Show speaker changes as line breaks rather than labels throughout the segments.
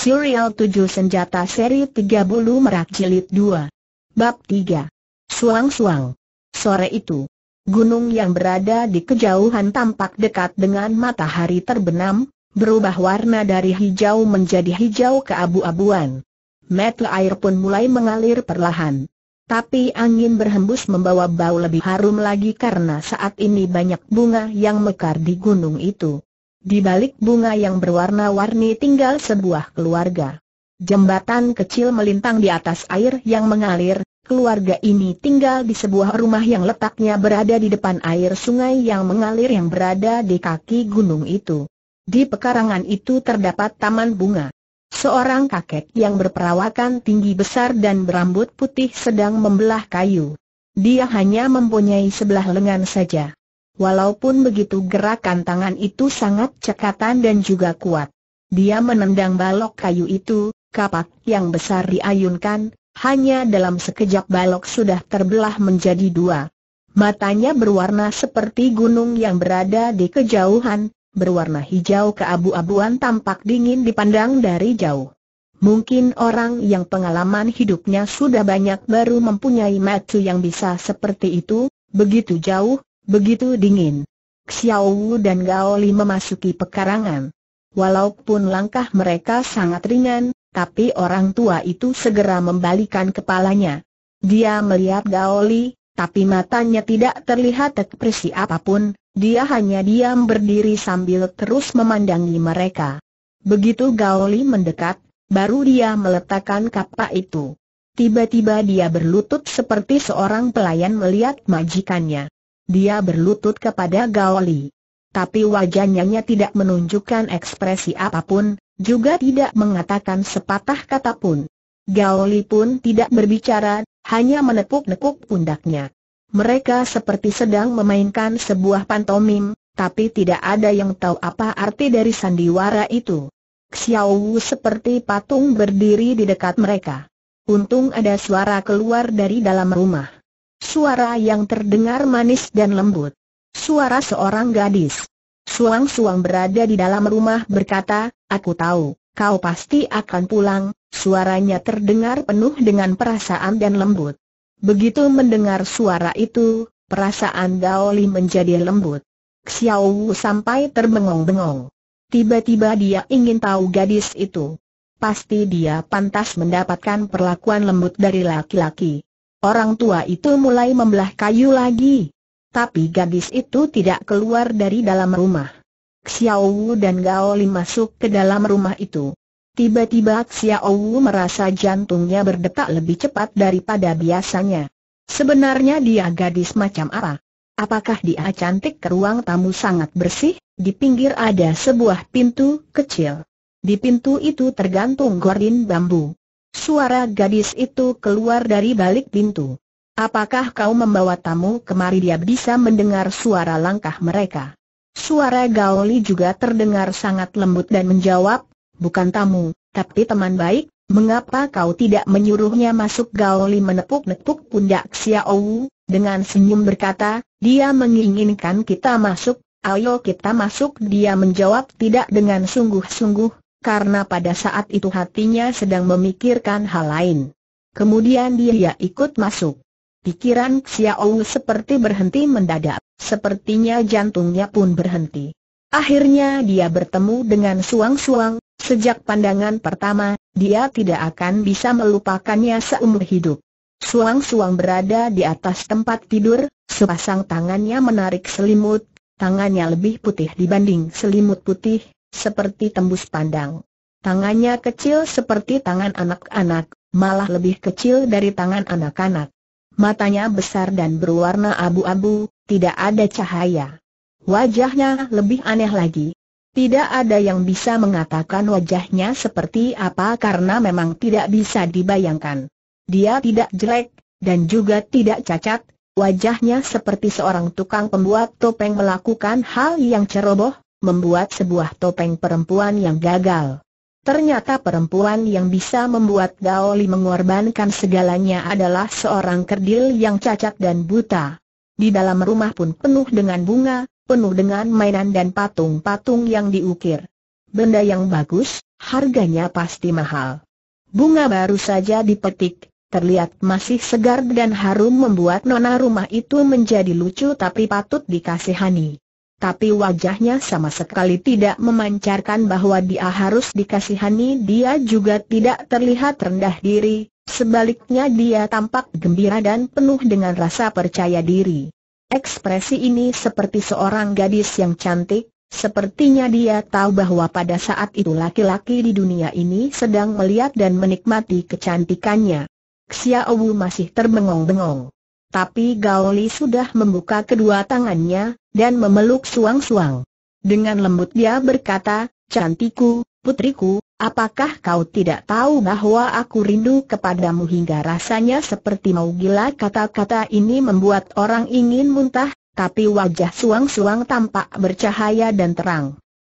Serial 7 Senjata Seri 30 Merak Jilid 2 Bab 3 Suang-suang Sore itu, gunung yang berada di kejauhan tampak dekat dengan matahari terbenam, berubah warna dari hijau menjadi hijau keabu-abuan. Mata air pun mulai mengalir perlahan. Tapi angin berhembus membawa bau lebih harum lagi karena saat ini banyak bunga yang mekar di gunung itu. Di balik bunga yang berwarna-warni tinggal sebuah keluarga. Jembatan kecil melintang di atas air yang mengalir, keluarga ini tinggal di sebuah rumah yang letaknya berada di depan air sungai yang mengalir yang berada di kaki gunung itu. Di pekarangan itu terdapat taman bunga. Seorang kakek yang berperawakan tinggi besar dan berambut putih sedang membelah kayu. Dia hanya mempunyai sebelah lengan saja. Walaupun begitu gerakan tangan itu sangat cekatan dan juga kuat. Dia menendang balok kayu itu, kapak yang besar diayunkan, hanya dalam sekejap balok sudah terbelah menjadi dua. Matanya berwarna seperti gunung yang berada di kejauhan, berwarna hijau keabu-abuan tampak dingin dipandang dari jauh. Mungkin orang yang pengalaman hidupnya sudah banyak baru mempunyai matu yang bisa seperti itu, begitu jauh, Begitu dingin. Xiao Wu dan Gao Li memasuki pekarangan. Walaupun langkah mereka sangat ringan, tapi orang tua itu segera membalikan kepalanya. Dia melihat Gao Li, tapi matanya tidak terlihat ekspresi apapun, dia hanya diam berdiri sambil terus memandangi mereka. Begitu Gao Li mendekat, baru dia meletakkan kapak itu. Tiba-tiba dia berlutut seperti seorang pelayan melihat majikannya. Dia berlutut kepada Gaoli. Tapi wajahnya tidak menunjukkan ekspresi apapun, juga tidak mengatakan sepatah kata pun. Gaoli pun tidak berbicara, hanya menepuk-nepuk pundaknya. Mereka seperti sedang memainkan sebuah pantomim, tapi tidak ada yang tahu apa arti dari sandiwara itu. Xiao Wu seperti patung berdiri di dekat mereka. Untung ada suara keluar dari dalam rumah. Suara yang terdengar manis dan lembut. Suara seorang gadis. Suang-suang berada di dalam rumah berkata, aku tahu, kau pasti akan pulang, suaranya terdengar penuh dengan perasaan dan lembut. Begitu mendengar suara itu, perasaan Daoli menjadi lembut. Xiao Wu sampai terbengong-bengong. Tiba-tiba dia ingin tahu gadis itu. Pasti dia pantas mendapatkan perlakuan lembut dari laki-laki. Orang tua itu mulai membelah kayu lagi. Tapi gadis itu tidak keluar dari dalam rumah. Xiao Wu dan Gao Li masuk ke dalam rumah itu. Tiba-tiba Xiao Wu merasa jantungnya berdetak lebih cepat daripada biasanya. Sebenarnya dia gadis macam apa? Apakah dia cantik ke ruang tamu sangat bersih? Di pinggir ada sebuah pintu kecil. Di pintu itu tergantung gorin bambu. Suara gadis itu keluar dari balik pintu. Apakah kau membawa tamu kemari dia bisa mendengar suara langkah mereka? Suara Gaoli juga terdengar sangat lembut dan menjawab, bukan tamu, tapi teman baik, mengapa kau tidak menyuruhnya masuk Gaoli menepuk-nepuk pundak Xiao, dengan senyum berkata, dia menginginkan kita masuk, ayo kita masuk dia menjawab tidak dengan sungguh-sungguh, karena pada saat itu hatinya sedang memikirkan hal lain. Kemudian dia ya, ikut masuk. Pikiran Xiao seperti berhenti mendadak, sepertinya jantungnya pun berhenti. Akhirnya dia bertemu dengan suang-suang, sejak pandangan pertama, dia tidak akan bisa melupakannya seumur hidup. Suang-suang berada di atas tempat tidur, sepasang tangannya menarik selimut, tangannya lebih putih dibanding selimut putih, seperti tembus pandang. Tangannya kecil seperti tangan anak-anak, malah lebih kecil dari tangan anak-anak. Matanya besar dan berwarna abu-abu, tidak ada cahaya. Wajahnya lebih aneh lagi. Tidak ada yang bisa mengatakan wajahnya seperti apa karena memang tidak bisa dibayangkan. Dia tidak jelek, dan juga tidak cacat, wajahnya seperti seorang tukang pembuat topeng melakukan hal yang ceroboh, membuat sebuah topeng perempuan yang gagal. Ternyata perempuan yang bisa membuat Gaoli mengorbankan segalanya adalah seorang kerdil yang cacat dan buta. Di dalam rumah pun penuh dengan bunga, penuh dengan mainan dan patung-patung yang diukir. Benda yang bagus, harganya pasti mahal. Bunga baru saja dipetik, terlihat masih segar dan harum membuat nona rumah itu menjadi lucu tapi patut dikasihani tapi wajahnya sama sekali tidak memancarkan bahwa dia harus dikasihani dia juga tidak terlihat rendah diri, sebaliknya dia tampak gembira dan penuh dengan rasa percaya diri. Ekspresi ini seperti seorang gadis yang cantik, sepertinya dia tahu bahwa pada saat itu laki-laki di dunia ini sedang melihat dan menikmati kecantikannya. Xiaowu masih terbengong-bengong tapi Li sudah membuka kedua tangannya, dan memeluk suang-suang. Dengan lembut dia berkata, Cantiku, putriku, apakah kau tidak tahu bahwa aku rindu kepadamu hingga rasanya seperti mau gila kata-kata ini membuat orang ingin muntah, tapi wajah suang-suang tampak bercahaya dan terang.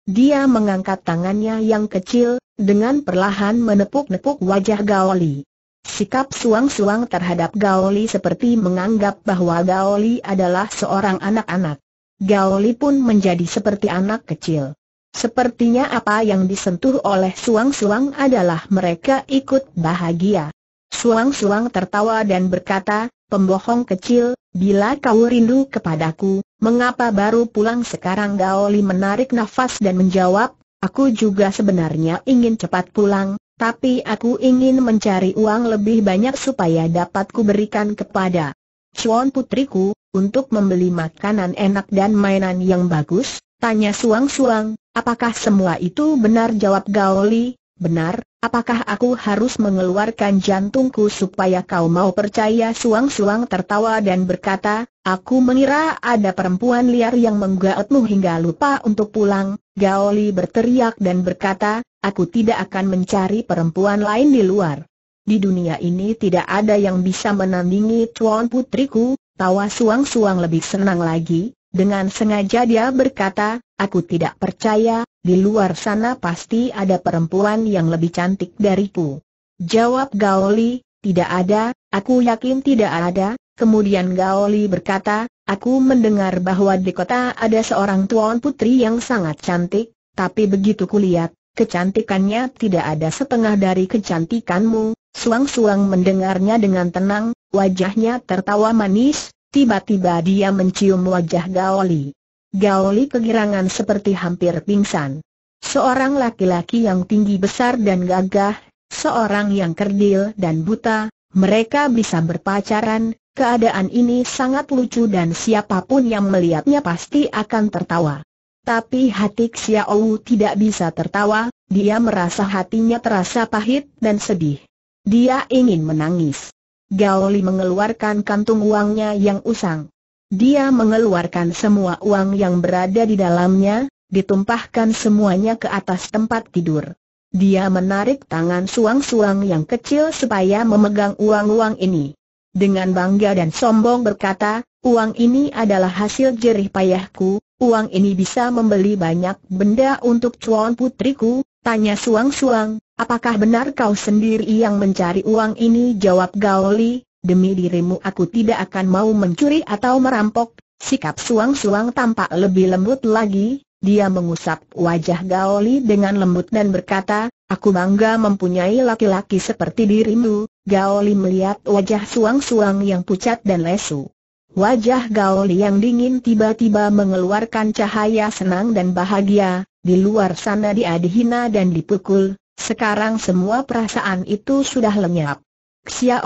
Dia mengangkat tangannya yang kecil, dengan perlahan menepuk-nepuk wajah Li. Sikap suang-suang terhadap Gaoli seperti menganggap bahwa Gaoli adalah seorang anak-anak. Gaoli pun menjadi seperti anak kecil. Sepertinya apa yang disentuh oleh suang-suang adalah mereka ikut bahagia. Suang-suang tertawa dan berkata, pembohong kecil, bila kau rindu kepadaku, mengapa baru pulang sekarang Gaoli menarik nafas dan menjawab, aku juga sebenarnya ingin cepat pulang, tapi aku ingin mencari uang lebih banyak supaya dapat kuberikan kepada Chuan putriku, untuk membeli makanan enak dan mainan yang bagus, tanya suang-suang, apakah semua itu benar jawab Gaoli, benar, apakah aku harus mengeluarkan jantungku supaya kau mau percaya suang-suang tertawa dan berkata, aku mengira ada perempuan liar yang menggaotmu hingga lupa untuk pulang, Gaoli berteriak dan berkata, aku tidak akan mencari perempuan lain di luar. Di dunia ini tidak ada yang bisa menandingi tuan putriku, tawa suang-suang lebih senang lagi, dengan sengaja dia berkata, aku tidak percaya, di luar sana pasti ada perempuan yang lebih cantik dariku. Jawab Gaoli, tidak ada, aku yakin tidak ada, kemudian Gaoli berkata, aku mendengar bahwa di kota ada seorang tuan putri yang sangat cantik, tapi begitu kulihat, Kecantikannya tidak ada setengah dari kecantikanmu, suang-suang mendengarnya dengan tenang, wajahnya tertawa manis, tiba-tiba dia mencium wajah Gao Li. Gao Li kegirangan seperti hampir pingsan. Seorang laki-laki yang tinggi besar dan gagah, seorang yang kerdil dan buta, mereka bisa berpacaran, keadaan ini sangat lucu dan siapapun yang melihatnya pasti akan tertawa. Tapi hati Xiaowu tidak bisa tertawa, dia merasa hatinya terasa pahit dan sedih. Dia ingin menangis. Gao Li mengeluarkan kantung uangnya yang usang. Dia mengeluarkan semua uang yang berada di dalamnya, ditumpahkan semuanya ke atas tempat tidur. Dia menarik tangan suang-suang yang kecil supaya memegang uang-uang ini. Dengan bangga dan sombong berkata, uang ini adalah hasil jerih payahku, Uang ini bisa membeli banyak benda untuk cuan putriku, tanya suang-suang, apakah benar kau sendiri yang mencari uang ini? Jawab Gaoli, demi dirimu aku tidak akan mau mencuri atau merampok. Sikap suang-suang tampak lebih lembut lagi, dia mengusap wajah Gaoli dengan lembut dan berkata, Aku bangga mempunyai laki-laki seperti dirimu. Gaoli melihat wajah suang-suang yang pucat dan lesu. Wajah Li yang dingin tiba-tiba mengeluarkan cahaya senang dan bahagia, di luar sana dia dihina dan dipukul, sekarang semua perasaan itu sudah lenyap.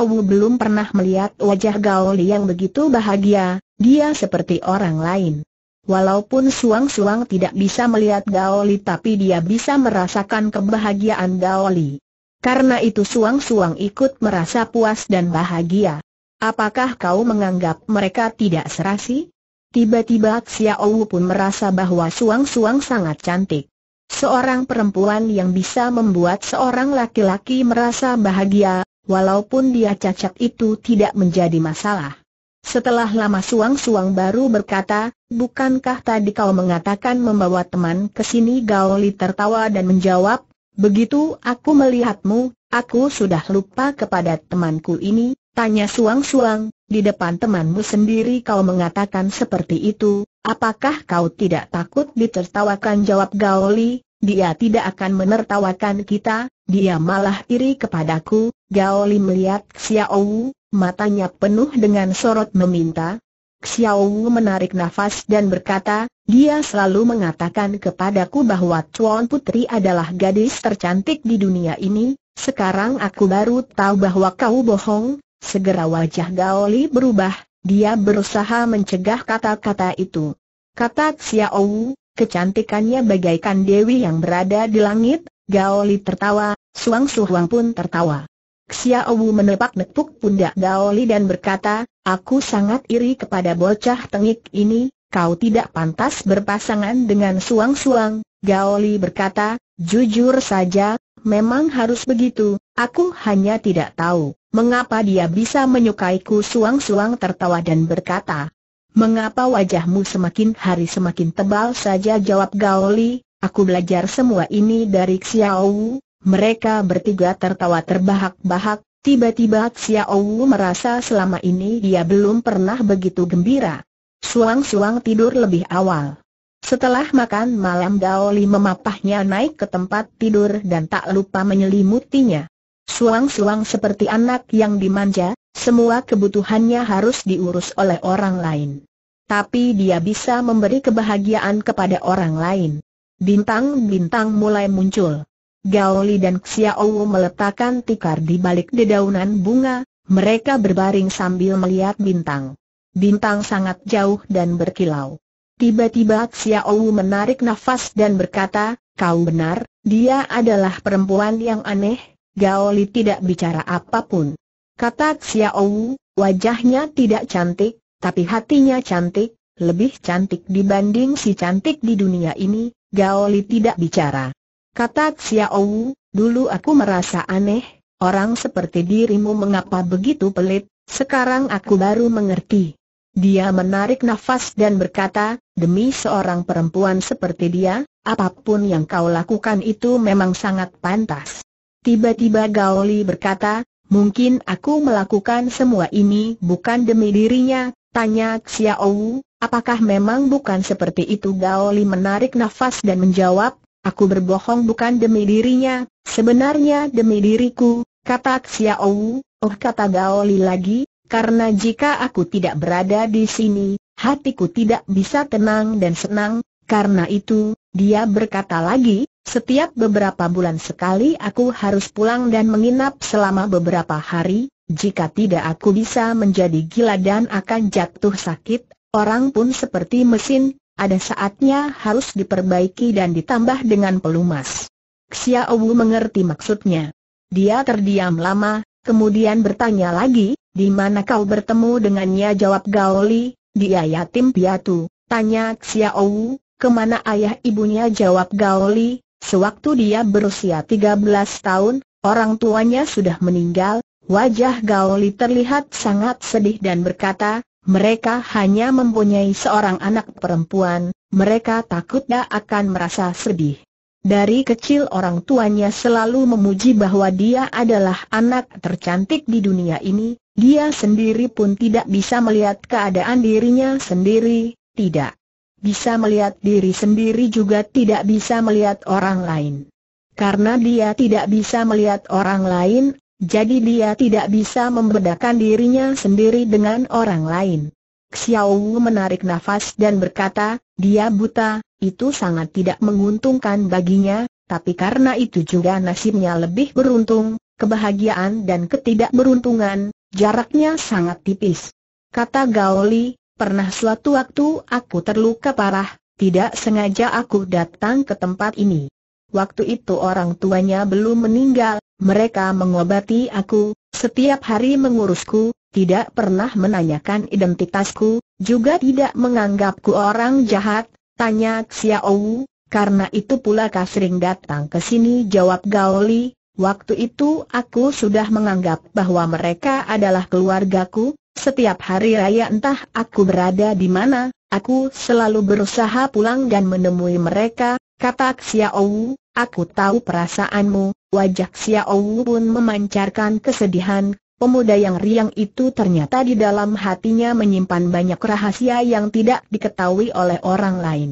Wu belum pernah melihat wajah Li yang begitu bahagia, dia seperti orang lain. Walaupun suang-suang tidak bisa melihat Gao Li, tapi dia bisa merasakan kebahagiaan Gao Li. Karena itu suang-suang ikut merasa puas dan bahagia. Apakah kau menganggap mereka tidak serasi? Tiba-tiba Xiao pun merasa bahwa suang-suang sangat cantik. Seorang perempuan yang bisa membuat seorang laki-laki merasa bahagia, walaupun dia cacat itu tidak menjadi masalah. Setelah lama suang-suang baru berkata, bukankah tadi kau mengatakan membawa teman ke sini Li tertawa dan menjawab, begitu aku melihatmu, aku sudah lupa kepada temanku ini, Tanya suang-suang, di depan temanmu sendiri kau mengatakan seperti itu, apakah kau tidak takut ditertawakan jawab Gaoli, dia tidak akan menertawakan kita, dia malah iri kepadaku, Gaoli melihat Xiaowu, matanya penuh dengan sorot meminta. Xiaowu menarik nafas dan berkata, dia selalu mengatakan kepadaku bahwa Chuan Putri adalah gadis tercantik di dunia ini, sekarang aku baru tahu bahwa kau bohong, Segera wajah Gao Li berubah, dia berusaha mencegah kata-kata itu. Kata Xiao, kecantikannya bagaikan Dewi yang berada di langit, Gao Li tertawa, Suang Suhuang pun tertawa. Xiao menepak nepuk pundak Gao Li dan berkata, Aku sangat iri kepada bocah tengik ini, kau tidak pantas berpasangan dengan Suang Suang. Gao Li berkata, jujur saja, Memang harus begitu, aku hanya tidak tahu, mengapa dia bisa menyukaiku suang-suang tertawa dan berkata, Mengapa wajahmu semakin hari semakin tebal saja jawab Gaoli, aku belajar semua ini dari Xiao Wu. Mereka bertiga tertawa terbahak-bahak, tiba-tiba Xiao Wu merasa selama ini dia belum pernah begitu gembira. Suang-suang tidur lebih awal. Setelah makan malam Li memapahnya naik ke tempat tidur dan tak lupa menyelimutinya. Suang-suang seperti anak yang dimanja, semua kebutuhannya harus diurus oleh orang lain. Tapi dia bisa memberi kebahagiaan kepada orang lain. Bintang-bintang mulai muncul. Gao Li dan Xiaowu meletakkan tikar di balik dedaunan bunga, mereka berbaring sambil melihat bintang. Bintang sangat jauh dan berkilau. Tiba-tiba Xiaowu menarik nafas dan berkata, kau benar, dia adalah perempuan yang aneh, Gao Li tidak bicara apapun. Kata Xiaowu, wajahnya tidak cantik, tapi hatinya cantik, lebih cantik dibanding si cantik di dunia ini, Gao Li tidak bicara. Kata Xiaowu, dulu aku merasa aneh, orang seperti dirimu mengapa begitu pelit, sekarang aku baru mengerti. Dia menarik nafas dan berkata, demi seorang perempuan seperti dia, apapun yang kau lakukan itu memang sangat pantas. Tiba-tiba Li berkata, mungkin aku melakukan semua ini bukan demi dirinya, tanya Xiao, apakah memang bukan seperti itu Li menarik nafas dan menjawab, aku berbohong bukan demi dirinya, sebenarnya demi diriku, kata Xiao, oh kata Gaoli lagi, karena jika aku tidak berada di sini, hatiku tidak bisa tenang dan senang, karena itu, dia berkata lagi, setiap beberapa bulan sekali aku harus pulang dan menginap selama beberapa hari, jika tidak aku bisa menjadi gila dan akan jatuh sakit, orang pun seperti mesin, ada saatnya harus diperbaiki dan ditambah dengan pelumas. Xiaowu mengerti maksudnya. Dia terdiam lama, kemudian bertanya lagi, di mana kau bertemu dengannya jawab Gao Li. dia yatim piatu, tanya Xiao, kemana ayah ibunya jawab Gao Li. sewaktu dia berusia 13 tahun, orang tuanya sudah meninggal, wajah Gao Li terlihat sangat sedih dan berkata, mereka hanya mempunyai seorang anak perempuan, mereka takut takutnya akan merasa sedih. Dari kecil orang tuanya selalu memuji bahwa dia adalah anak tercantik di dunia ini, dia sendiri pun tidak bisa melihat keadaan dirinya sendiri, tidak bisa melihat diri sendiri juga tidak bisa melihat orang lain. Karena dia tidak bisa melihat orang lain, jadi dia tidak bisa membedakan dirinya sendiri dengan orang lain. Xiao Wu menarik nafas dan berkata, dia buta, itu sangat tidak menguntungkan baginya, tapi karena itu juga nasibnya lebih beruntung, kebahagiaan dan ketidakberuntungan, Jaraknya sangat tipis. Kata Gaoli, pernah suatu waktu aku terluka parah, tidak sengaja aku datang ke tempat ini. Waktu itu orang tuanya belum meninggal, mereka mengobati aku, setiap hari mengurusku, tidak pernah menanyakan identitasku, juga tidak menganggapku orang jahat, tanya Xiao, karena itu pula kau sering datang ke sini jawab Gaoli, Waktu itu aku sudah menganggap bahwa mereka adalah keluargaku, setiap hari raya entah aku berada di mana, aku selalu berusaha pulang dan menemui mereka, kata Xiaowu, aku tahu perasaanmu, wajah Xiaowu pun memancarkan kesedihan, pemuda yang riang itu ternyata di dalam hatinya menyimpan banyak rahasia yang tidak diketahui oleh orang lain.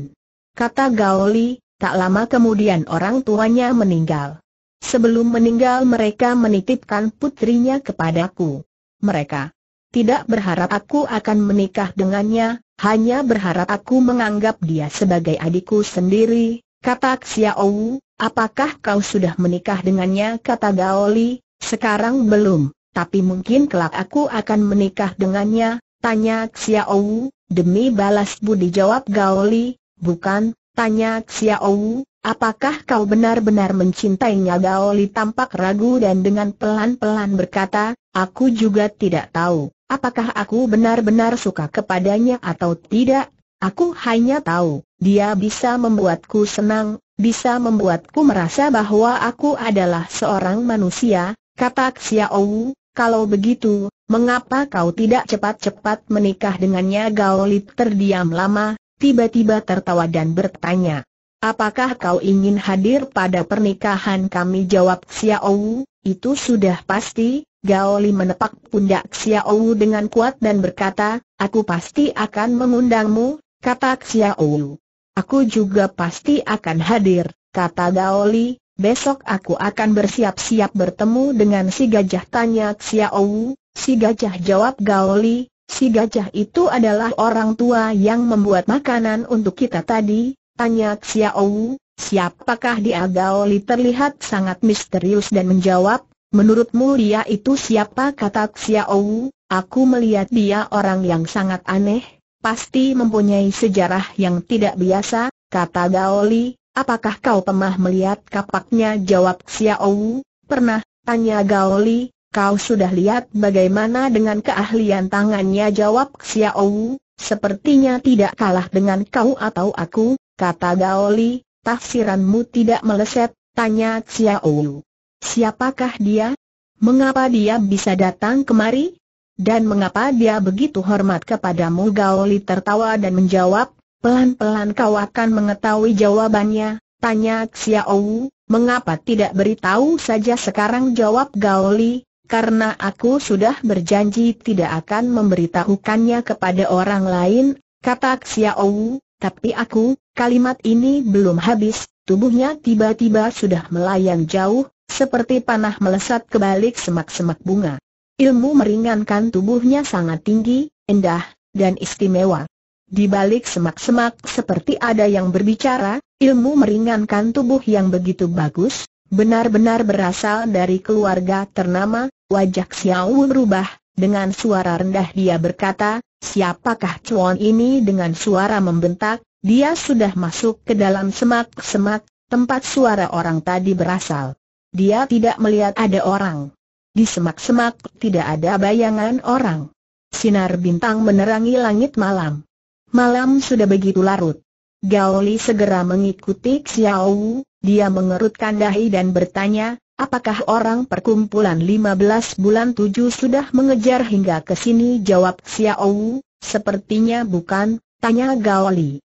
Kata Gaoli, tak lama kemudian orang tuanya meninggal. Sebelum meninggal mereka menitipkan putrinya kepadaku. Mereka tidak berharap aku akan menikah dengannya, hanya berharap aku menganggap dia sebagai adikku sendiri, kata Xiaowu. Apakah kau sudah menikah dengannya kata Gaoli, sekarang belum, tapi mungkin kelak aku akan menikah dengannya, tanya Xiaowu, demi balas budi jawab Gaoli, bukan, tanya Xiaowu, Apakah kau benar-benar mencintainya Gaoli tampak ragu dan dengan pelan-pelan berkata, aku juga tidak tahu, apakah aku benar-benar suka kepadanya atau tidak, aku hanya tahu, dia bisa membuatku senang, bisa membuatku merasa bahwa aku adalah seorang manusia, kata Xiao, kalau begitu, mengapa kau tidak cepat-cepat menikah dengannya Li terdiam lama, tiba-tiba tertawa dan bertanya. Apakah kau ingin hadir pada pernikahan kami? Jawab Xiaowu, itu sudah pasti, Gao Li menepak pundak Xiaowu dengan kuat dan berkata, aku pasti akan mengundangmu, kata Xiaowu. Aku juga pasti akan hadir, kata Gao Li. besok aku akan bersiap-siap bertemu dengan si gajah tanya Xiaowu, si gajah jawab Gao Li. si gajah itu adalah orang tua yang membuat makanan untuk kita tadi, Tanya Xiao, siapakah dia Gao Li terlihat sangat misterius dan menjawab, menurutmu dia itu siapa kata Xiao, aku melihat dia orang yang sangat aneh, pasti mempunyai sejarah yang tidak biasa, kata Gao Li, apakah kau pernah melihat kapaknya jawab Xiao, pernah, tanya Gao Li, kau sudah lihat bagaimana dengan keahlian tangannya jawab Xiao, sepertinya tidak kalah dengan kau atau aku, Kata Gao Li, tafsiranmu tidak meleset, tanya Xiao Wu. Siapakah dia? Mengapa dia bisa datang kemari? Dan mengapa dia begitu hormat kepadamu? Gao Li tertawa dan menjawab, pelan-pelan kau akan mengetahui jawabannya, tanya Xiao Wu. Mengapa tidak beritahu saja sekarang jawab Gao Li, karena aku sudah berjanji tidak akan memberitahukannya kepada orang lain, kata Xiao Wu. tapi aku, Kalimat ini belum habis, tubuhnya tiba-tiba sudah melayang jauh, seperti panah melesat ke balik semak-semak bunga. Ilmu meringankan tubuhnya sangat tinggi, indah, dan istimewa. Di balik semak-semak seperti ada yang berbicara, ilmu meringankan tubuh yang begitu bagus, benar-benar berasal dari keluarga ternama, wajah Xiao Wu berubah, dengan suara rendah dia berkata, siapakah cuan ini dengan suara membentak, dia sudah masuk ke dalam semak-semak, tempat suara orang tadi berasal. Dia tidak melihat ada orang. Di semak-semak tidak ada bayangan orang. Sinar bintang menerangi langit malam. Malam sudah begitu larut. Gao Li segera mengikuti Xiao, Wu. dia mengerutkan dahi dan bertanya, apakah orang perkumpulan 15 bulan 7 sudah mengejar hingga ke sini? Jawab Xiao, Wu, sepertinya bukan, tanya Gao Li.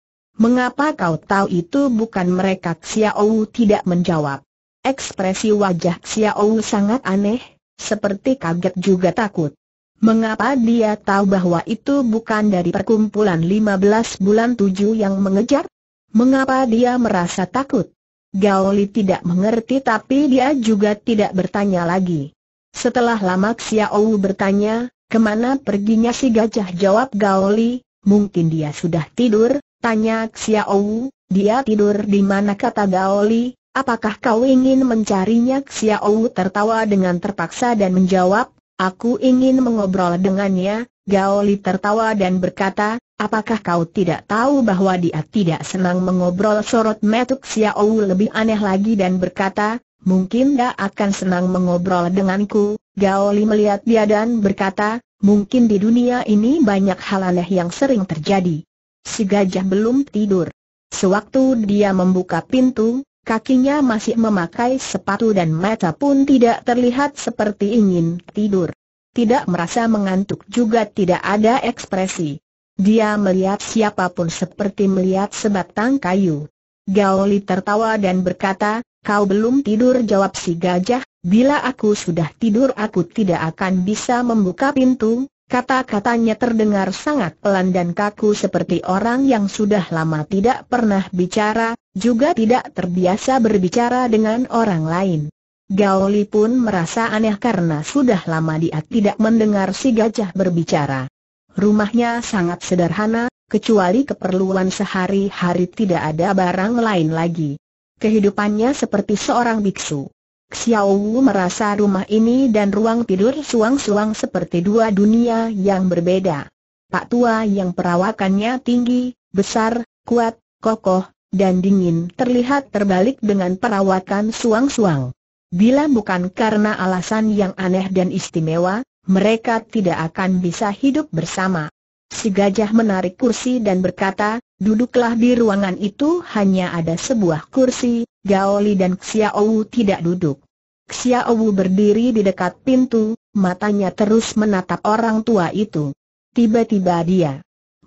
Mengapa kau tahu itu bukan mereka? Xiao tidak menjawab. Ekspresi wajah Xiao sangat aneh, seperti kaget juga takut. Mengapa dia tahu bahwa itu bukan dari perkumpulan 15 bulan 7 yang mengejar? Mengapa dia merasa takut? Gao Li tidak mengerti tapi dia juga tidak bertanya lagi. Setelah lama Xiao bertanya, kemana perginya si gajah jawab Gao Li, mungkin dia sudah tidur, Tanya Xiaowu, dia tidur di mana kata Gaoli, apakah kau ingin mencarinya Xiaowu tertawa dengan terpaksa dan menjawab, aku ingin mengobrol dengannya, Gaoli tertawa dan berkata, apakah kau tidak tahu bahwa dia tidak senang mengobrol sorot metuk Xiaowu lebih aneh lagi dan berkata, mungkin dia akan senang mengobrol denganku, Gaoli melihat dia dan berkata, mungkin di dunia ini banyak hal aneh yang sering terjadi si gajah belum tidur. Sewaktu dia membuka pintu, kakinya masih memakai sepatu dan mata pun tidak terlihat seperti ingin tidur. Tidak merasa mengantuk juga tidak ada ekspresi. Dia melihat siapapun seperti melihat sebatang kayu. Gauli tertawa dan berkata, kau belum tidur jawab si gajah, bila aku sudah tidur aku tidak akan bisa membuka pintu, Kata-katanya terdengar sangat pelan dan kaku seperti orang yang sudah lama tidak pernah bicara, juga tidak terbiasa berbicara dengan orang lain. Gaoli pun merasa aneh karena sudah lama dia tidak mendengar si gajah berbicara. Rumahnya sangat sederhana, kecuali keperluan sehari-hari tidak ada barang lain lagi. Kehidupannya seperti seorang biksu. Xiao Wu merasa rumah ini dan ruang tidur suang-suang seperti dua dunia yang berbeda. Pak Tua yang perawakannya tinggi, besar, kuat, kokoh, dan dingin terlihat terbalik dengan perawakan suang-suang. Bila bukan karena alasan yang aneh dan istimewa, mereka tidak akan bisa hidup bersama. Si gajah menarik kursi dan berkata, duduklah di ruangan itu hanya ada sebuah kursi, Gaoli dan Xiaowu tidak duduk. Xiaowu berdiri di dekat pintu, matanya terus menatap orang tua itu. Tiba-tiba dia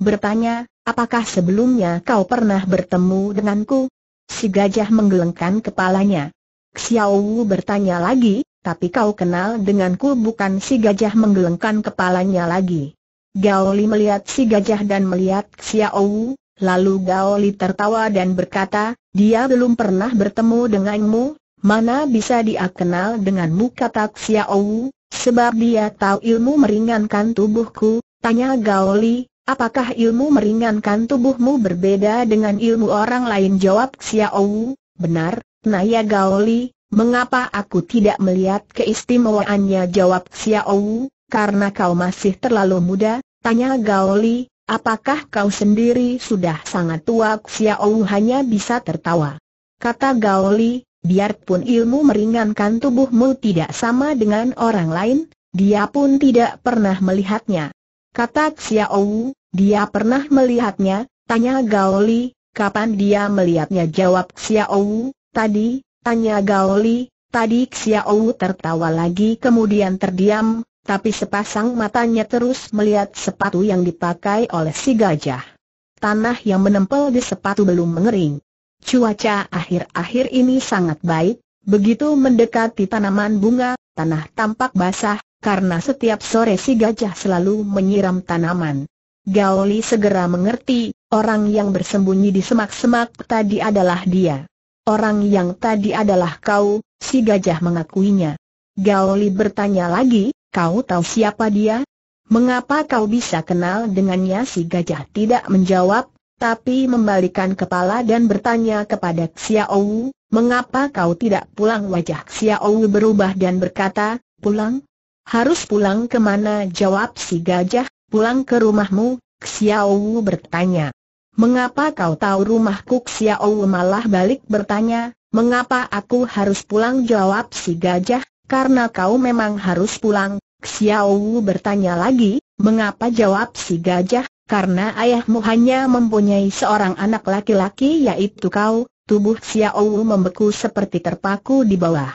bertanya, apakah sebelumnya kau pernah bertemu denganku? Si gajah menggelengkan kepalanya. Xiaowu bertanya lagi, tapi kau kenal denganku bukan si gajah menggelengkan kepalanya lagi. Gao Li melihat si gajah dan melihat Xiao, Wu, lalu Gao Li tertawa dan berkata, dia belum pernah bertemu denganmu, mana bisa dia kenal denganmu kata Xiao, Wu, sebab dia tahu ilmu meringankan tubuhku, tanya Gao Li, apakah ilmu meringankan tubuhmu berbeda dengan ilmu orang lain jawab Xiao, Wu, benar, Naya Gao Li, mengapa aku tidak melihat keistimewaannya jawab Xiao, Wu, karena kau masih terlalu muda, tanya Gao Li. apakah kau sendiri sudah sangat tua Xiao hanya bisa tertawa. Kata Gao Li. biarpun ilmu meringankan tubuhmu tidak sama dengan orang lain, dia pun tidak pernah melihatnya. Kata Xiao, dia pernah melihatnya, tanya Gao Li. kapan dia melihatnya jawab Xiao, tadi, tanya Gao Li. tadi Xiao tertawa lagi kemudian terdiam, tapi sepasang matanya terus melihat sepatu yang dipakai oleh si gajah. Tanah yang menempel di sepatu belum mengering. Cuaca akhir-akhir ini sangat baik, begitu mendekati tanaman bunga, tanah tampak basah, karena setiap sore si gajah selalu menyiram tanaman. Gaoli segera mengerti, orang yang bersembunyi di semak-semak tadi adalah dia. Orang yang tadi adalah kau, si gajah mengakuinya. Gaoli bertanya lagi, Kau tahu siapa dia? Mengapa kau bisa kenal dengannya si gajah tidak menjawab, tapi membalikan kepala dan bertanya kepada Xiaowu, mengapa kau tidak pulang wajah Xiaowu berubah dan berkata, pulang? Harus pulang kemana jawab si gajah, pulang ke rumahmu, Xiaowu bertanya. Mengapa kau tahu rumahku Xiao malah balik bertanya, mengapa aku harus pulang jawab si gajah, karena kau memang harus pulang, Xiao bertanya lagi, mengapa jawab si gajah, karena ayahmu hanya mempunyai seorang anak laki-laki yaitu kau, tubuh Xiao membeku seperti terpaku di bawah.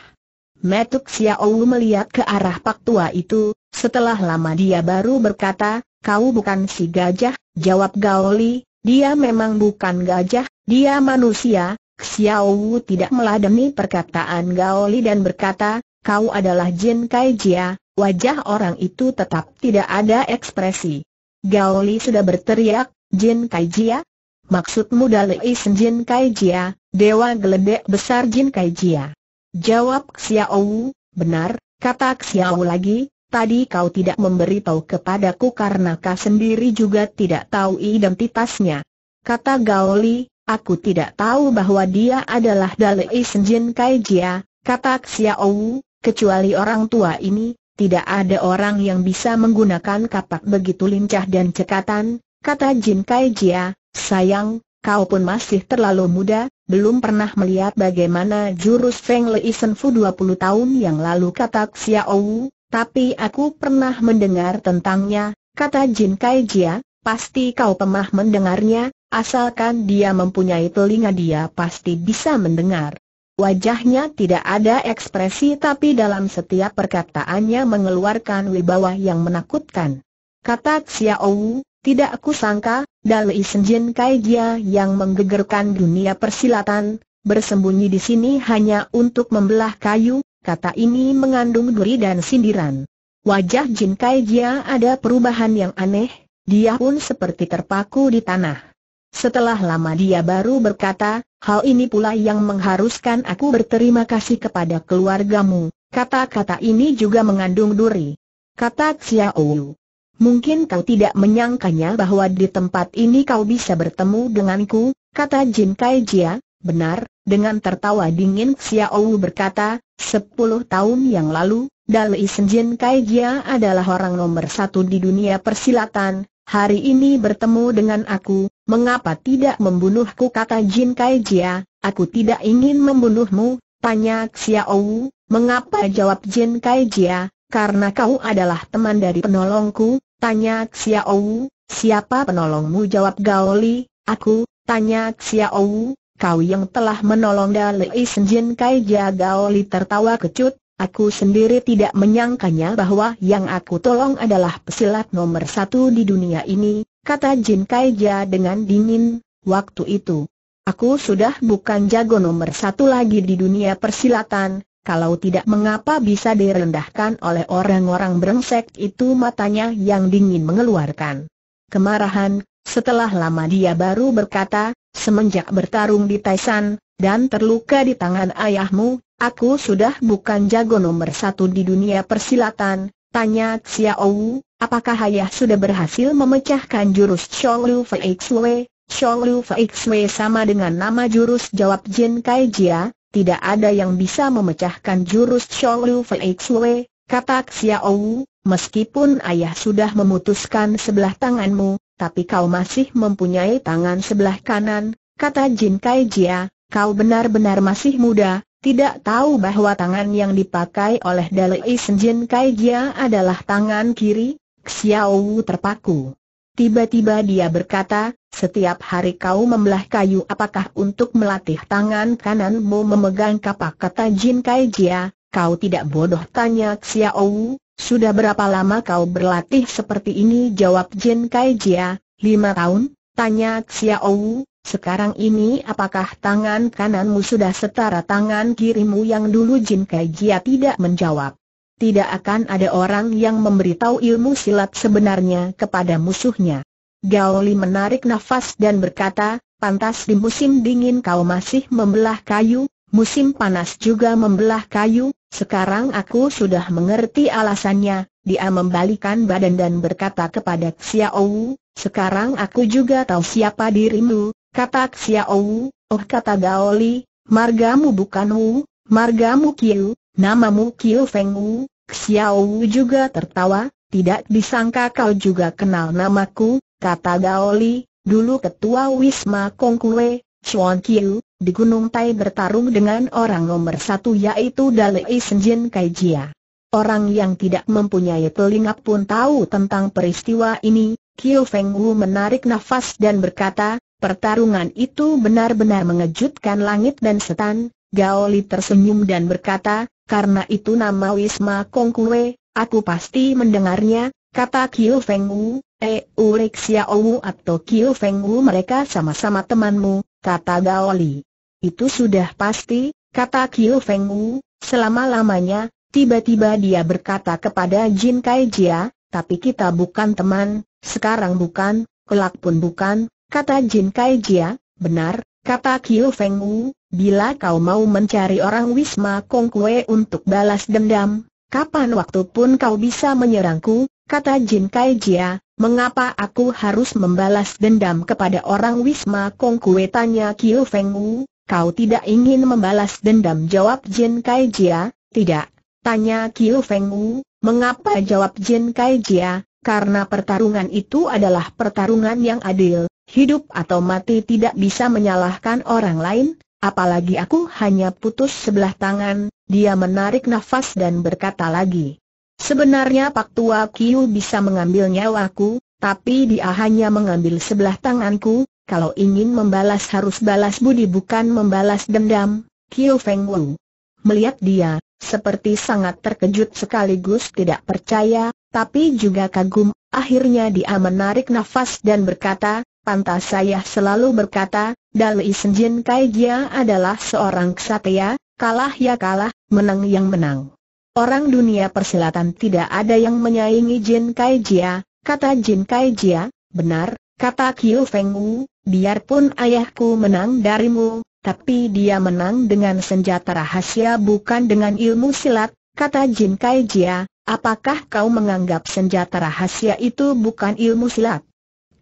Metuk Xiao melihat ke arah pak tua itu, setelah lama dia baru berkata, kau bukan si gajah, jawab Gao Li. dia memang bukan gajah, dia manusia, Xiao tidak meladeni perkataan Gao Li dan berkata, kau adalah Jin Kaijia, Wajah orang itu tetap tidak ada ekspresi. Gao Li sudah berteriak, Jin Kaijia? Maksudmu Dalei Sen Jin Kaijia, Dewa Geledek Besar Jin Kaijia? Jawab Xiao, benar, kata Xiao lagi, tadi kau tidak memberitahu kepadaku karena kau sendiri juga tidak tahu identitasnya. Kata Gao Li, aku tidak tahu bahwa dia adalah Dalei Sen Jin Kaijia, kata Xiao, kecuali orang tua ini, tidak ada orang yang bisa menggunakan kapak begitu lincah dan cekatan, kata Jin Kai Jia, sayang, kau pun masih terlalu muda, belum pernah melihat bagaimana jurus Feng Lei Sen Fu 20 tahun yang lalu kata Xiao, Wu. tapi aku pernah mendengar tentangnya, kata Jin Kai Jia, pasti kau pemah mendengarnya, asalkan dia mempunyai telinga dia pasti bisa mendengar. Wajahnya tidak ada ekspresi tapi dalam setiap perkataannya mengeluarkan wibawa yang menakutkan. Kata Xiao, Wu, tidak aku sangka, Dalai Senjin Kaijia yang menggegerkan dunia persilatan, bersembunyi di sini hanya untuk membelah kayu, kata ini mengandung duri dan sindiran. Wajah Jin Kaijia ada perubahan yang aneh, dia pun seperti terpaku di tanah. Setelah lama dia baru berkata, hal ini pula yang mengharuskan aku berterima kasih kepada keluargamu. Kata-kata ini juga mengandung duri. Kata Xiao. Mungkin kau tidak menyangkanya bahwa di tempat ini kau bisa bertemu denganku, kata Jin Kai Jia, benar, dengan tertawa dingin Xiao berkata, sepuluh tahun yang lalu, Dalai Jin Kai Jia adalah orang nomor satu di dunia persilatan, hari ini bertemu dengan aku, mengapa tidak membunuhku kata Jin Kai Jia, aku tidak ingin membunuhmu, tanya Xiao, mengapa jawab Jin Kai Jia, karena kau adalah teman dari penolongku, tanya Xiao, siapa penolongmu jawab Gao Li. aku, tanya Xiao, kau yang telah menolong Dalei Senjin Kai Jia Li tertawa kecut, Aku sendiri tidak menyangkanya bahwa yang aku tolong adalah pesilat nomor satu di dunia ini, kata Jin Kaija dengan dingin, waktu itu. Aku sudah bukan jago nomor satu lagi di dunia persilatan, kalau tidak mengapa bisa direndahkan oleh orang-orang brengsek itu matanya yang dingin mengeluarkan kemarahan, setelah lama dia baru berkata, semenjak bertarung di Taisan, dan terluka di tangan ayahmu, Aku sudah bukan jago nomor satu di dunia persilatan, tanya Xiao, Wu. apakah ayah sudah berhasil memecahkan jurus Chonglu Fei Xue? Chonglu Xue sama dengan nama jurus jawab Jin Kai Jia, tidak ada yang bisa memecahkan jurus Chonglu Fei Xue, kata Xiao, Wu. meskipun ayah sudah memutuskan sebelah tanganmu, tapi kau masih mempunyai tangan sebelah kanan, kata Jin Kai Jia, kau benar-benar masih muda, tidak tahu bahwa tangan yang dipakai oleh Dalai Senjin Kaijia adalah tangan kiri, Xiao Wu terpaku. Tiba-tiba dia berkata, setiap hari kau membelah kayu apakah untuk melatih tangan kananmu memegang kapak kata Jin Kaijia, kau tidak bodoh tanya Xiao, Wu, sudah berapa lama kau berlatih seperti ini jawab Jin Kaijia, lima tahun, tanya Xiao, Wu. Sekarang ini apakah tangan kananmu sudah setara tangan kirimu yang dulu Jin Kai Jia tidak menjawab. Tidak akan ada orang yang memberitahu ilmu silat sebenarnya kepada musuhnya. Gao Li menarik nafas dan berkata, pantas di musim dingin kau masih membelah kayu, musim panas juga membelah kayu, sekarang aku sudah mengerti alasannya, dia membalikan badan dan berkata kepada Xiao Wu, sekarang aku juga tahu siapa dirimu, Kata Xiao, oh kata Gaoli, margamu bukan Wu, margamu Qiu, namamu Kiu Feng Wu. Xiao juga tertawa, tidak disangka kau juga kenal namaku, kata Gaoli, dulu ketua Wisma Kongkue, Chuan Qiu, di Gunung Tai bertarung dengan orang nomor satu yaitu Dalei Senjin Kaijia. Orang yang tidak mempunyai telinga pun tahu tentang peristiwa ini, Qiu Feng Wu menarik nafas dan berkata, Pertarungan itu benar-benar mengejutkan langit dan setan, Gao Li tersenyum dan berkata, karena itu nama Wisma Kue, aku pasti mendengarnya, kata Kiu Feng Wu, E eh, Urik Xiao Wu atau Kiu Feng Wu mereka sama-sama temanmu, kata Gao Li. Itu sudah pasti, kata Kiu Feng Wu, selama-lamanya, tiba-tiba dia berkata kepada Jin Kai Jia, tapi kita bukan teman, sekarang bukan, kelak pun bukan, Kata Jin Kai Jia, benar, kata Kiu Feng Wu, bila kau mau mencari orang Wisma Kong Kue untuk balas dendam, kapan waktu pun kau bisa menyerangku, kata Jin Kai Jia, mengapa aku harus membalas dendam kepada orang Wisma Kong Kue tanya Kiu Feng Wu, kau tidak ingin membalas dendam jawab Jin Kai Jia, tidak, tanya Kiu Feng Wu, mengapa jawab Jin Kai Jia, karena pertarungan itu adalah pertarungan yang adil, Hidup atau mati tidak bisa menyalahkan orang lain, apalagi aku hanya putus sebelah tangan, dia menarik nafas dan berkata lagi. Sebenarnya Pak Tua Kiu bisa mengambil nyawaku, tapi dia hanya mengambil sebelah tanganku, kalau ingin membalas harus balas budi bukan membalas dendam, Kiu Feng Wu. Melihat dia, seperti sangat terkejut sekaligus tidak percaya, tapi juga kagum, akhirnya dia menarik nafas dan berkata, Pantas saya selalu berkata, Dali Senjin Kai Gia adalah seorang ksatria, kalah ya kalah, menang yang menang. Orang dunia persilatan tidak ada yang menyaingi Jin Kai Jia, kata Jin Kai Jia, benar, kata Kiu Feng Wu, biarpun ayahku menang darimu, tapi dia menang dengan senjata rahasia bukan dengan ilmu silat, kata Jin Kai Jia, apakah kau menganggap senjata rahasia itu bukan ilmu silat?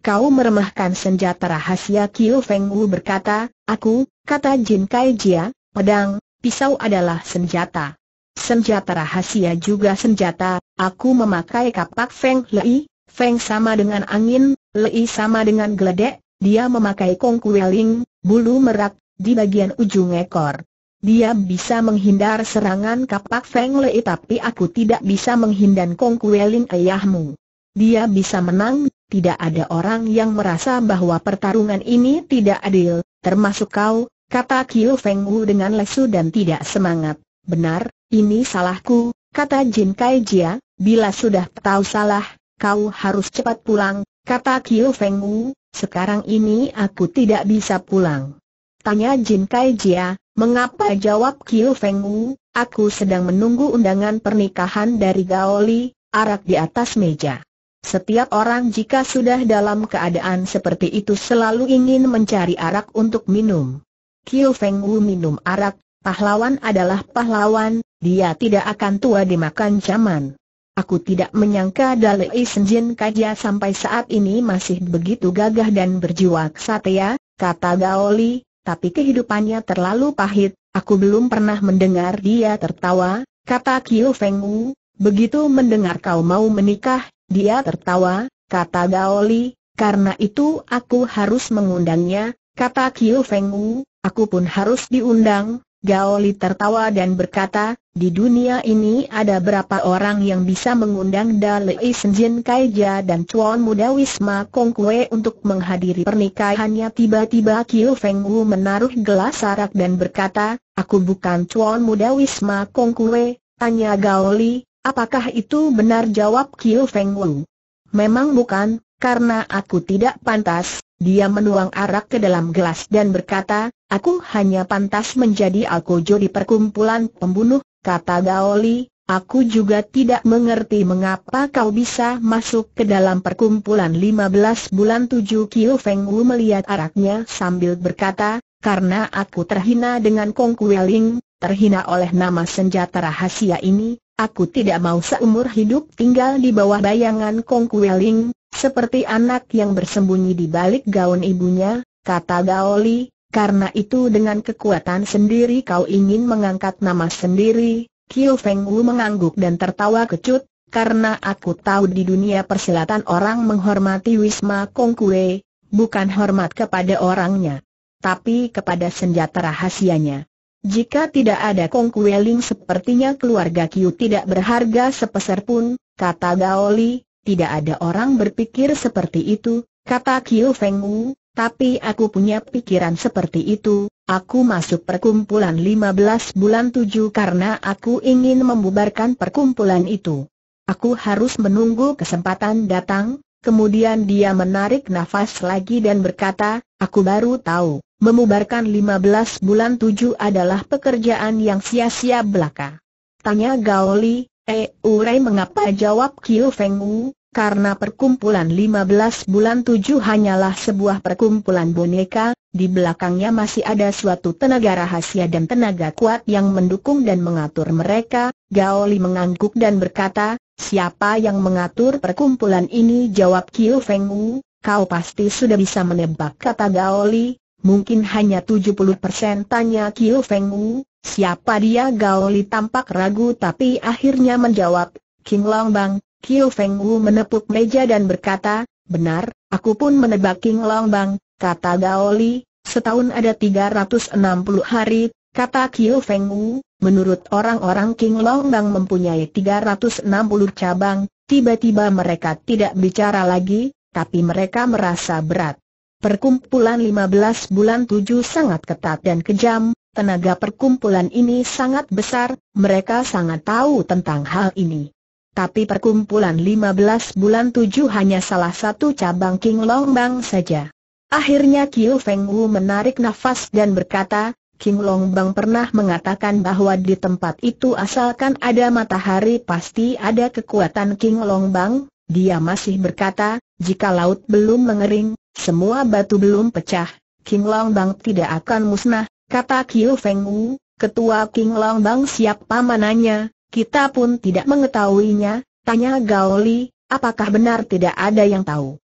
kau meremehkan senjata rahasia Kiu Feng Wu berkata, aku, kata Jin Kai Jia, pedang, pisau adalah senjata. Senjata rahasia juga senjata, aku memakai kapak Feng Lei, Feng sama dengan angin, Lei sama dengan geledek, dia memakai kong kueling, bulu merak, di bagian ujung ekor. Dia bisa menghindar serangan kapak Feng Lei tapi aku tidak bisa menghindar Kong Kueling ayahmu. Dia bisa menang, tidak ada orang yang merasa bahwa pertarungan ini tidak adil, termasuk kau, kata Kiu Feng Wu dengan lesu dan tidak semangat. Benar, ini salahku, kata Jin Kai Jia, bila sudah tahu salah, kau harus cepat pulang, kata Kiu Feng Wu, sekarang ini aku tidak bisa pulang. Tanya Jin Kai Jia, mengapa jawab Kiu Feng Wu, aku sedang menunggu undangan pernikahan dari Gaoli, arak di atas meja. Setiap orang jika sudah dalam keadaan seperti itu selalu ingin mencari arak untuk minum. Kiu Feng Wu minum arak, pahlawan adalah pahlawan, dia tidak akan tua dimakan zaman. Aku tidak menyangka Dalei Senjin Kaja sampai saat ini masih begitu gagah dan berjiwa satya, kata Gao Li. tapi kehidupannya terlalu pahit, aku belum pernah mendengar dia tertawa, kata Kiu Feng Wu. Begitu mendengar kau mau menikah, dia tertawa, kata Gaoli, karena itu aku harus mengundangnya, kata Kiu Feng Wu, aku pun harus diundang. Gaoli tertawa dan berkata, di dunia ini ada berapa orang yang bisa mengundang Dalei Senjin Kaija dan Chuan Muda Wisma Kong Kue untuk menghadiri pernikahannya tiba-tiba Kiu Feng Wu menaruh gelas arak dan berkata, aku bukan Chuan Muda Wisma Kong Kue, tanya Gaoli, Apakah itu benar jawab Kiu Feng Wu? Memang bukan, karena aku tidak pantas, dia menuang arak ke dalam gelas dan berkata, aku hanya pantas menjadi alkojo di perkumpulan pembunuh, kata Gaoli, aku juga tidak mengerti mengapa kau bisa masuk ke dalam perkumpulan 15 bulan 7 Kiu Feng Wu melihat araknya sambil berkata, karena aku terhina dengan Kong Kueling, terhina oleh nama senjata rahasia ini, Aku tidak mau seumur hidup tinggal di bawah bayangan Kong Kueling, seperti anak yang bersembunyi di balik gaun ibunya, kata Gao Li. karena itu dengan kekuatan sendiri kau ingin mengangkat nama sendiri, Kiu Feng Wu mengangguk dan tertawa kecut, karena aku tahu di dunia persilatan orang menghormati Wisma Kong Kue, bukan hormat kepada orangnya, tapi kepada senjata rahasianya. Jika tidak ada Kong Kueling sepertinya keluarga Kiu tidak berharga sepeser pun, kata Li. tidak ada orang berpikir seperti itu, kata Kiu Feng Wu, tapi aku punya pikiran seperti itu, aku masuk perkumpulan 15 bulan 7 karena aku ingin membubarkan perkumpulan itu. Aku harus menunggu kesempatan datang, kemudian dia menarik nafas lagi dan berkata, aku baru tahu. Memubarkan 15 bulan 7 adalah pekerjaan yang sia-sia belaka. Tanya Gao Li. eh Urai mengapa jawab Kiu Feng Wu, karena perkumpulan 15 bulan 7 hanyalah sebuah perkumpulan boneka, di belakangnya masih ada suatu tenaga rahasia dan tenaga kuat yang mendukung dan mengatur mereka. Gao Li mengangguk dan berkata, siapa yang mengatur perkumpulan ini jawab Kiu Feng Wu, kau pasti sudah bisa menebak kata Gao Li mungkin hanya 70% persen tanya Kiu Feng Wu, siapa dia Gao Li tampak ragu tapi akhirnya menjawab, King Long Bang, Kiu Feng Wu menepuk meja dan berkata, benar, aku pun menebak King Long Bang, kata Gao Li, setahun ada 360 hari, kata Kiu Feng Wu, menurut orang-orang King Long Bang mempunyai 360 cabang, tiba-tiba mereka tidak bicara lagi, tapi mereka merasa berat. Perkumpulan 15 bulan 7 sangat ketat dan kejam, tenaga perkumpulan ini sangat besar, mereka sangat tahu tentang hal ini. Tapi perkumpulan 15 bulan 7 hanya salah satu cabang King Long Bang saja. Akhirnya Kiu Feng Wu menarik nafas dan berkata, King Long Bang pernah mengatakan bahwa di tempat itu asalkan ada matahari pasti ada kekuatan King Long Bang, dia masih berkata, jika laut belum mengering, semua batu belum pecah, King Long Bang tidak akan musnah, kata Kiu Feng Wu, ketua King Long Bang siapa mananya, kita pun tidak mengetahuinya, tanya Gao Li, apakah benar tidak ada yang tahu.